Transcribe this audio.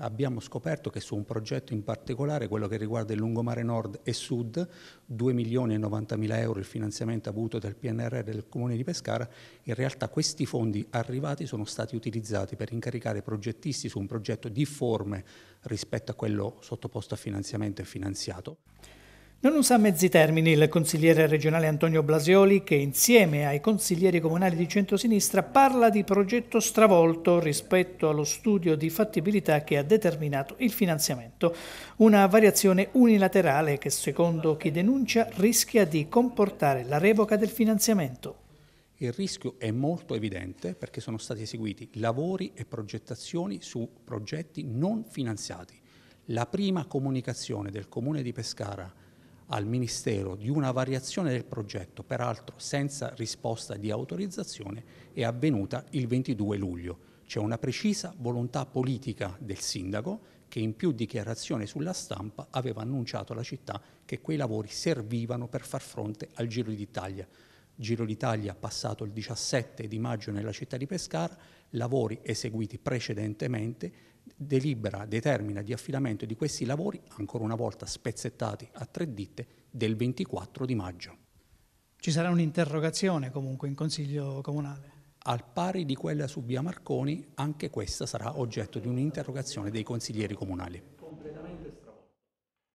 abbiamo scoperto che su un progetto in particolare, quello che riguarda il lungomare nord e sud, 2 milioni e 90 mila euro il finanziamento avuto dal PNR del Comune di Pescara, in realtà questi fondi arrivati sono stati utilizzati per incaricare progettisti su un progetto difforme rispetto a quello sottoposto a finanziamento e finanziato. Non usa mezzi termini il consigliere regionale Antonio Blasioli che insieme ai consiglieri comunali di centrosinistra parla di progetto stravolto rispetto allo studio di fattibilità che ha determinato il finanziamento. Una variazione unilaterale che secondo chi denuncia rischia di comportare la revoca del finanziamento. Il rischio è molto evidente perché sono stati eseguiti lavori e progettazioni su progetti non finanziati. La prima comunicazione del Comune di Pescara al Ministero di una variazione del progetto, peraltro senza risposta di autorizzazione, è avvenuta il 22 luglio. C'è una precisa volontà politica del sindaco che in più dichiarazioni sulla stampa aveva annunciato alla città che quei lavori servivano per far fronte al Giro d'Italia. Giro d'Italia passato il 17 di maggio nella città di Pescara, lavori eseguiti precedentemente, delibera, determina di affidamento di questi lavori, ancora una volta spezzettati a tre ditte, del 24 di maggio. Ci sarà un'interrogazione comunque in Consiglio Comunale? Al pari di quella su Via Marconi, anche questa sarà oggetto di un'interrogazione dei consiglieri comunali.